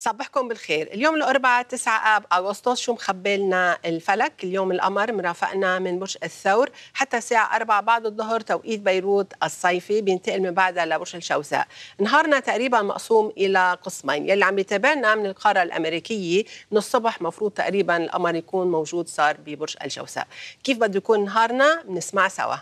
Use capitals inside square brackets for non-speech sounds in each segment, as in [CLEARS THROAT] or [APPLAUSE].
صبحكم بالخير اليوم الأربعاء 9 آب أغسطس شو مخبي لنا الفلك اليوم القمر مرافقنا من برج الثور حتى الساعة 4 بعد الظهر توقيت بيروت الصيفي بينتقل من بعدها لبرج الشوزاء نهارنا تقريبا مقسوم إلى قسمين يلي عم يتابعنا من القارة الأمريكية من الصبح مفروض تقريبا القمر يكون موجود صار ببرج الجوزاء كيف بده يكون نهارنا بنسمع سوا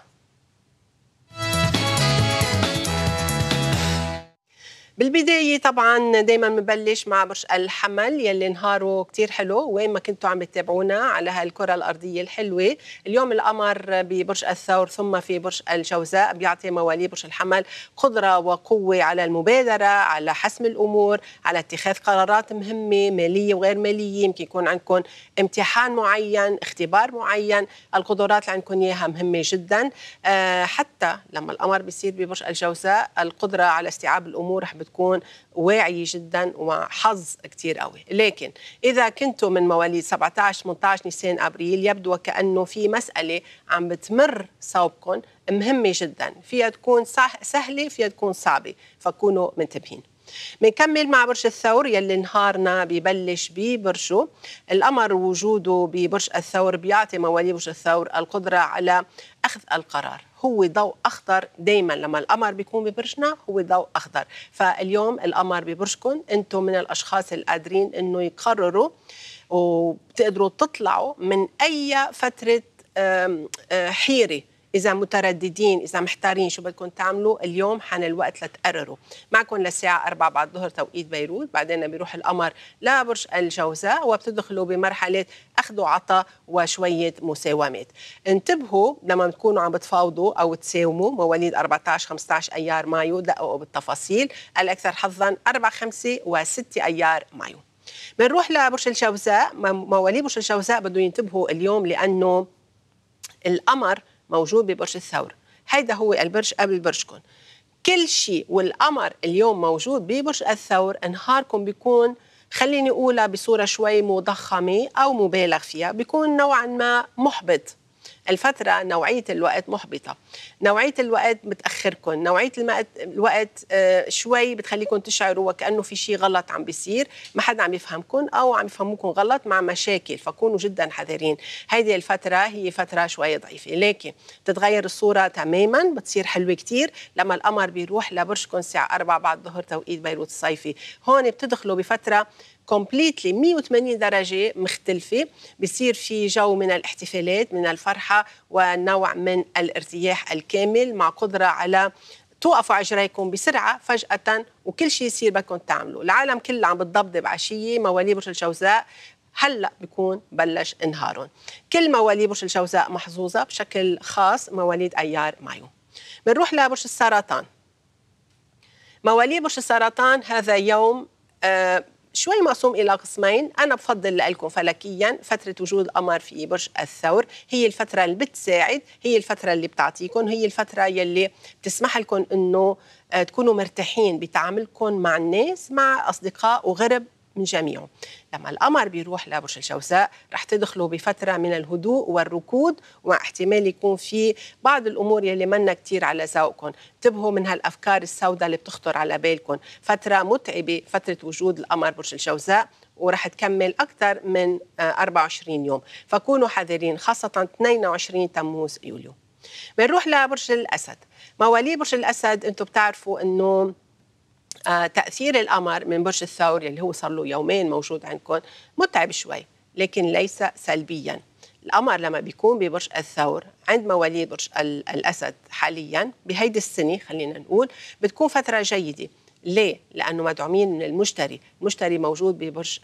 بالبدايه طبعا دائما بنبلش مع برج الحمل يلي نهاره كتير حلو وين ما كنتوا عم تتابعونا على هالكره الارضيه الحلوه اليوم القمر ببرج الثور ثم في برج الجوزاء بيعطي مواليد برج الحمل قدره وقوه على المبادره على حسم الامور على اتخاذ قرارات مهمه ماليه وغير ماليه يمكن يكون عندكم امتحان معين اختبار معين القدرات اللي عندكم اياها مهمه جدا آه، حتى لما القمر بيصير ببرج الجوزاء القدره على استيعاب الامور رح بتكون واعيه جدا وحظ كثير قوي لكن اذا كنتوا من مواليد 17 18 نيسان ابريل يبدو وكانه في مساله عم بتمر صوبكم مهمه جدا فيها تكون سهله فيها تكون صعبه فكونوا منتبهين بنكمل مع برج الثور يلي نهارنا ببلش ببرجه القمر وجوده ببرج الثور بيعطي مواليد برج الثور القدرة على أخذ القرار هو ضوء اخضر دائما لما القمر بيكون ببرجنا هو ضوء اخضر فاليوم القمر ببرجكم انتم من الاشخاص القادرين انه يقرروا وبتقدروا تطلعوا من اي فتره آه، حيره اذا مترددين اذا محتارين شو بدكم تعملوا اليوم حان الوقت لتقرروا معكم للساعه 4 بعد الظهر توقيت بيروت بعدين بيروح القمر لبرج الجوزاء وبتدخلوا بمرحله اخذ وعطاء وشويه مساومات انتبهوا لما تكونوا عم بتفاوضوا او تساوموا مواليد 14 15 ايار مايو دققوا بالتفاصيل الاكثر حظا 4 5 و6 ايار مايو بنروح لبرج الجوزاء مواليد برج الجوزاء بدهم ينتبهوا اليوم لانه القمر موجود ببرج الثور هيدا هو البرج قبل برجكم كل شيء والقمر اليوم موجود ببرج الثور نهاركم بيكون خليني اقولها بصوره شوي مضخمه او مبالغ فيها بيكون نوعا ما محبط الفتره نوعيه الوقت محبطه نوعيه الوقت بتاخركم نوعيه الوقت الوقت آه، شوي بتخليكم تشعروا وكانه في شيء غلط عم بيصير ما حدا عم يفهمكم او عم يفهموكم غلط مع مشاكل فكونوا جدا حذرين هذه الفتره هي فتره شوي ضعيفه لكن بتتغير الصوره تماما بتصير حلوه كثير لما القمر بيروح لبرجكم الساعه 4 بعد ظهر توقيت بيروت الصيفي هون بتدخلوا بفتره كومبليتلي 180 درجه مختلفه بصير في جو من الاحتفالات من الفرحه ونوع من الارتياح الكامل مع قدره على توقفوا على بسرعه فجاه وكل شيء يصير بدكم تعملوا العالم كله عم بتضبضب عشيه مواليد برج الجوزاء هلا بكون بلش انهارهم كل مواليد برج الجوزاء محظوظه بشكل خاص مواليد ايار مايو بنروح لبرج السرطان مواليد برج السرطان هذا يوم آه شوي مقسوم إلى قسمين أنا بفضل لكم فلكيا فترة وجود القمر في برج الثور هي الفترة اللي بتساعد هي الفترة اللي بتعطيكم هي الفترة يلي بتسمح لكم أنه آه، تكونوا مرتاحين بتعاملكم مع الناس مع أصدقاء وغرب من جميعه لما القمر بيروح لبرج الجوزاء رح تدخلوا بفترة من الهدوء والركود احتمال يكون في بعض الأمور يلي منا كثير على ذوقكم انتبهوا من هالأفكار السوداء اللي بتخطر على بالكم فترة متعبة فترة وجود القمر برج الجوزاء ورح تكمل أكثر من 24 آه، يوم فكونوا حذرين خاصة 22 تموز يوليو بنروح لبرج الأسد مواليد برج الأسد أنتم بتعرفوا أنه آه، تاثير القمر من برج الثور اللي هو صار له يومين موجود عندكم متعب شوي لكن ليس سلبيا القمر لما بيكون ببرج الثور عند مواليد برج الاسد حاليا بهيدي السنه خلينا نقول بتكون فتره جيده ليه؟ لأنه مدعومين من المشتري المشتري موجود ببرج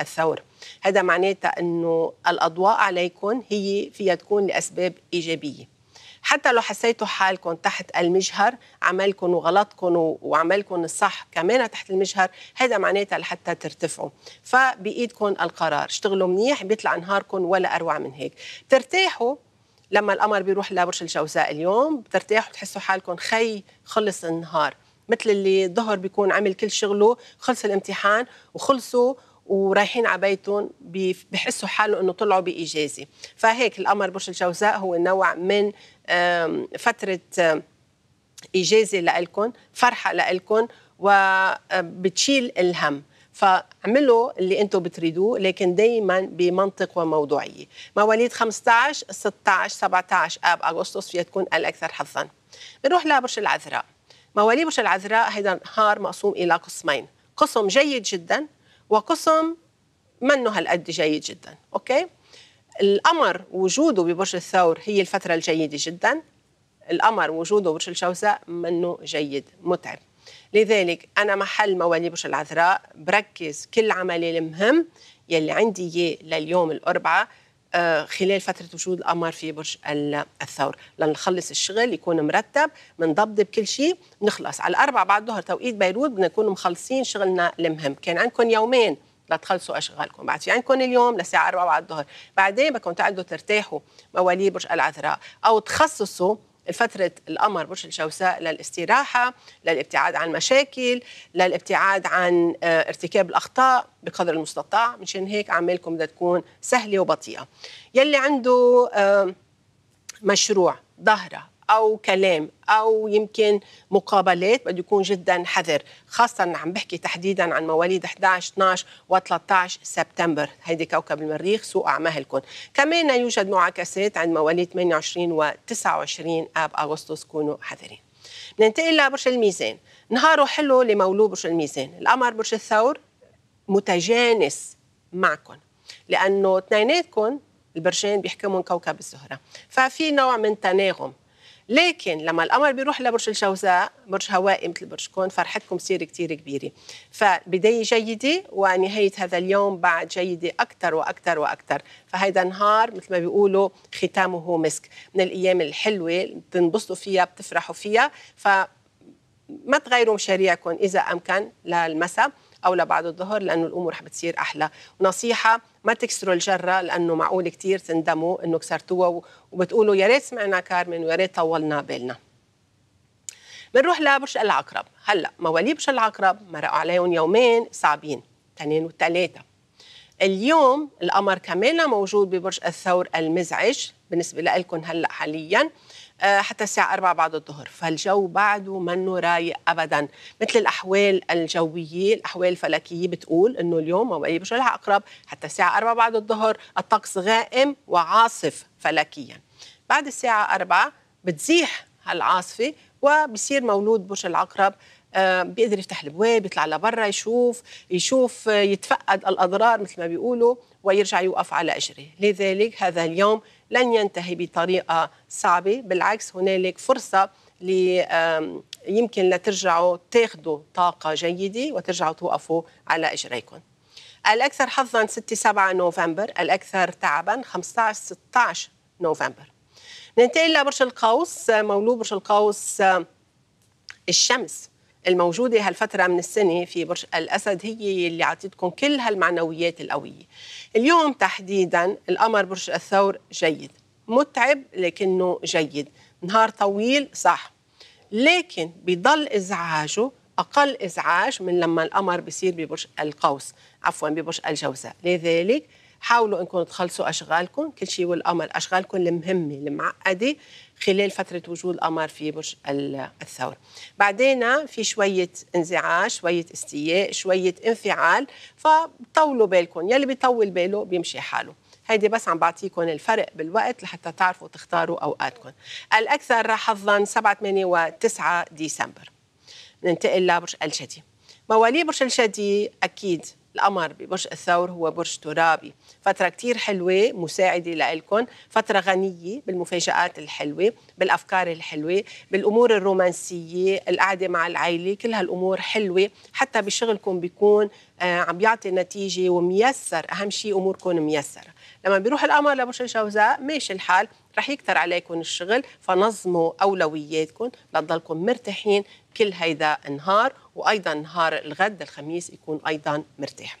الثور هذا معناتها أنه الأضواء عليكم هي فيها تكون لأسباب إيجابية حتى لو حسيتوا حالكم تحت المجهر عملكم وغلطكم وعملكم الصح كمان تحت المجهر هذا معناتها لحتى ترتفعوا فبايدكم القرار اشتغلوا منيح بيطلع نهاركم ولا اروع من هيك ترتاحوا لما القمر بيروح لبرج الجوزاء اليوم بترتاحوا تحسوا حالكم خي خلص النهار مثل اللي ظهر بيكون عمل كل شغله خلص الامتحان وخلصوا ورايحين على بيتهم بحسوا حالهم انه طلعوا باجازه فهيك القمر برج الجوزاء هو نوع من فتره اجازه لكم فرحه لكم وبتشيل الهم فاعملوا اللي انتم بتريدوه لكن دائما بمنطق وموضوعيه مواليد 15 16 17 اب اغسطس فيها تكون الاكثر حظا بنروح لبرج العذراء مواليد برج العذراء هيدا نهار مقسوم الى قسمين قسم جيد جدا وقسم منه هالقد جيد جدا أوكي القمر وجوده ببرج الثور هي الفترة الجيدة جدا القمر وجوده برج الجوزاء منه جيد متعب لذلك أنا محل مواليد برج العذراء بركز كل عملي المهم يلي عندي إياه لليوم الأربعاء آه، خلال فترة وجود القمر في برج الثور لنخلص الشغل يكون مرتب منضبضب بكل شيء نخلص على الأربع بعد ظهر توقيت بيروت بدنا نكون مخلصين شغلنا المهم كان عندكم يومين لتخلصوا اشغالكم بعد في عندكم اليوم للساعه 4 بعد الظهر بعدين بدكم تقعدوا ترتاحوا مواليد برج العذراء او تخصصوا فترة القمر برج الجوزاء للاستراحة للابتعاد عن مشاكل للابتعاد عن آه، ارتكاب الأخطاء بقدر المستطاع مشان هيك أعمالكم بدها تكون سهلة وبطيئة يلي عنده آه، مشروع ظهره او كلام او يمكن مقابلات بده يكون جدا حذر خاصه عم بحكي تحديدا عن مواليد 11 12 و13 سبتمبر هيدي كوكب المريخ سوء اعمالكم كمان يوجد معاكسات عند مواليد 28 و29 اب اغسطس كونوا حذرين ننتقل لبرج الميزان نهاره حلو لمولو برج الميزان القمر برج الثور متجانس معكم لانه اثنيناتكم البرجين بيحكمون كوكب الزهره ففي نوع من تناغم لكن لما القمر بيروح لبرج الجوزاء برج هوائي مثل برجكم فرحتكم بتصير كثير كبيرة فبداية جيدة ونهاية هذا اليوم بعد جيدة أكثر وأكثر وأكثر فهيدا نهار مثل ما بيقولوا ختامه مسك من الأيام الحلوة بتنبسطوا فيها بتفرحوا فيها ف ما تغيروا مشاريعكم إذا أمكن للمساء أو لبعد الظهر لأنه الأمور رح بتصير أحلى ونصيحة ما تكسروا الجره لانه معقول كثير تندموا انه كسرتوها وبتقولوا يا ريت سمعنا كارمن ويا ريت طولنا بالنا بنروح لبرج العقرب هلا مواليد برج العقرب مرقوا عليهم يومين صعبين اثنين وثلاثه. اليوم القمر كمان موجود ببرج الثور المزعج بالنسبه لكم هلا حاليا آه، حتى الساعة 4 بعد الظهر فالجو بعده منه رايق أبدا مثل الأحوال الجوية الأحوال الفلكية بتقول أنه اليوم أي برج العقرب حتى الساعة 4 بعد الظهر الطقس غائم وعاصف فلكيا بعد الساعة 4 بتزيح هالعاصفة وبصير مولود برج العقرب آه، بيقدر يفتح البواب يطلع لبرا يشوف يشوف آه، يتفقد الاضرار مثل ما بيقولوا ويرجع يوقف على اجره لذلك هذا اليوم لن ينتهي بطريقه صعبه بالعكس هنالك فرصه يمكن لترجعوا تاخذوا طاقة جيدة وترجعوا توقفوا على إجريكم الأكثر حظا 6-7 نوفمبر الأكثر تعبا 15-16 نوفمبر ننتقل لبرج القوس مولود برج القوس الشمس الموجودة هالفترة من السنة في برج الأسد هي اللي عطيتكم كل هالمعنويات القوية اليوم تحديدا القمر برج الثور جيد متعب لكنه جيد نهار طويل صح لكن بضل إزعاجه أقل إزعاج من لما القمر بيصير ببرج القوس عفوا ببرج الجوزاء لذلك حاولوا انكم تخلصوا اشغالكم كل شيء والقمر اشغالكم المهمه المعقده خلال فترة وجود القمر في برج الثور بعدين في شوية انزعاج شوية استياء شوية انفعال فطولوا بالكم يلي بيطول باله بيمشي حاله هيدي بس عم بعطيكم الفرق بالوقت لحتى تعرفوا تختاروا اوقاتكم الاكثر راح حظا 7 8 و9 ديسمبر ننتقل لبرج الجدي مواليد برج الجدي اكيد القمر ببرج الثور هو برج ترابي فترة كتير حلوة مساعدة لإلكم فترة غنية بالمفاجآت الحلوة بالأفكار الحلوة بالأمور الرومانسية القعدة مع العائلة كل هالأمور حلوة حتى بشغلكم بيكون آه، عم بيعطي نتيجة وميسر أهم شيء أموركم ميسرة لما بيروح القمر لبرج الجوزاء ماشي الحال رح يكثر عليكم الشغل فنظموا أولوياتكم لتضلكم مرتاحين كل هيدا النهار وأيضا نهار الغد الخميس يكون أيضا مرتاح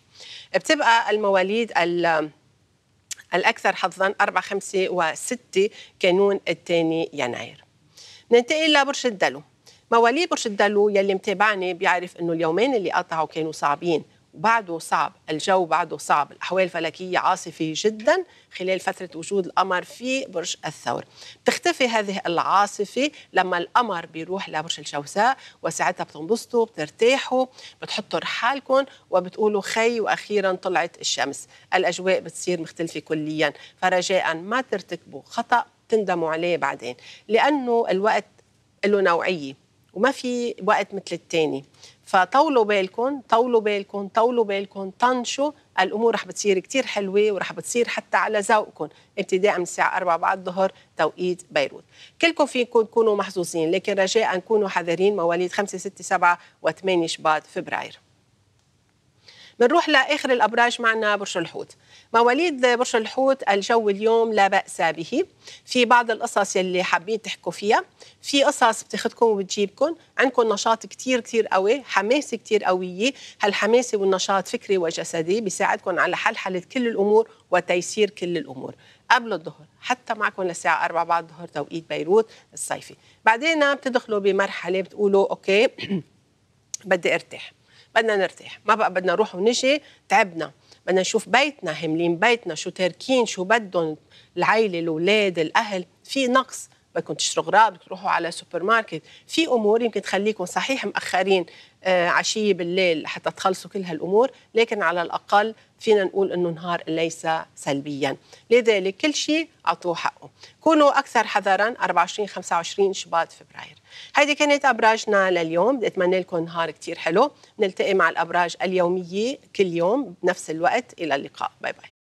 بتبقى المواليد ال الأكثر حظا 4 5 و6 كانون الثاني يناير ننتقل لبرج الدلو مواليد برج الدلو يلي متابعني بيعرف انه اليومين اللي قطعوا كانوا صعبين وبعده صعب الجو بعده صعب الأحوال الفلكية عاصفة جدا خلال فترة وجود القمر في برج الثور بتختفي هذه العاصفة لما القمر بيروح لبرج الجوزاء وساعتها بتنبسطوا بترتاحوا بتحطوا رحالكم وبتقولوا خي وأخيرا طلعت الشمس الأجواء بتصير مختلفة كليا فرجاء ما ترتكبوا خطأ تندموا عليه بعدين لأنه الوقت له نوعية وما في وقت مثل التاني فطولوا بالكم طولوا بالكم طولوا بالكم طنشوا الامور رح بتصير كتير حلوه ورح بتصير حتى على ذوقكم ابتداء من الساعه 4 بعد الظهر توقيت بيروت كلكم فيكم تكونوا محظوظين لكن رجاء كونوا حذرين مواليد 5 6 7 و8 شباط فبراير بنروح لاخر الابراج معنا برج الحوت مواليد برج الحوت الجو اليوم لا باس به في بعض القصص يلي حابين تحكوا فيها في قصص بتاخذكم وبتجيبكم عندكم نشاط كثير كثير قوي حماسه كثير قويه هالحماسه والنشاط فكري وجسدي بيساعدكم على حل حل كل الامور وتيسير كل الامور قبل الظهر حتى معكم للساعة 4 بعد الظهر توقيت بيروت الصيفي بعدين بتدخلوا بمرحلة بتقولوا أوكي [CLEARS THROAT] بدي ارتاح بدنا نرتاح ما بقى بدنا نروح ونجي تعبنا بدنا نشوف بيتنا هملين بيتنا شو تاركين شو بدهم العيلة الأولاد الأهل في نقص بدكم تشتروا غراض تروحوا على سوبر ماركت في امور يمكن تخليكم صحيح مأخرين آه، عشية بالليل حتى تخلصوا كل هالأمور لكن على الأقل فينا نقول أنه نهار ليس سلبيا لذلك كل شيء أعطوه حقه كونوا أكثر حذرا 24-25 شباط فبراير هيدي كانت أبراجنا لليوم بتمنى لكم نهار كثير حلو نلتقي مع الأبراج اليومية كل يوم بنفس الوقت إلى اللقاء باي باي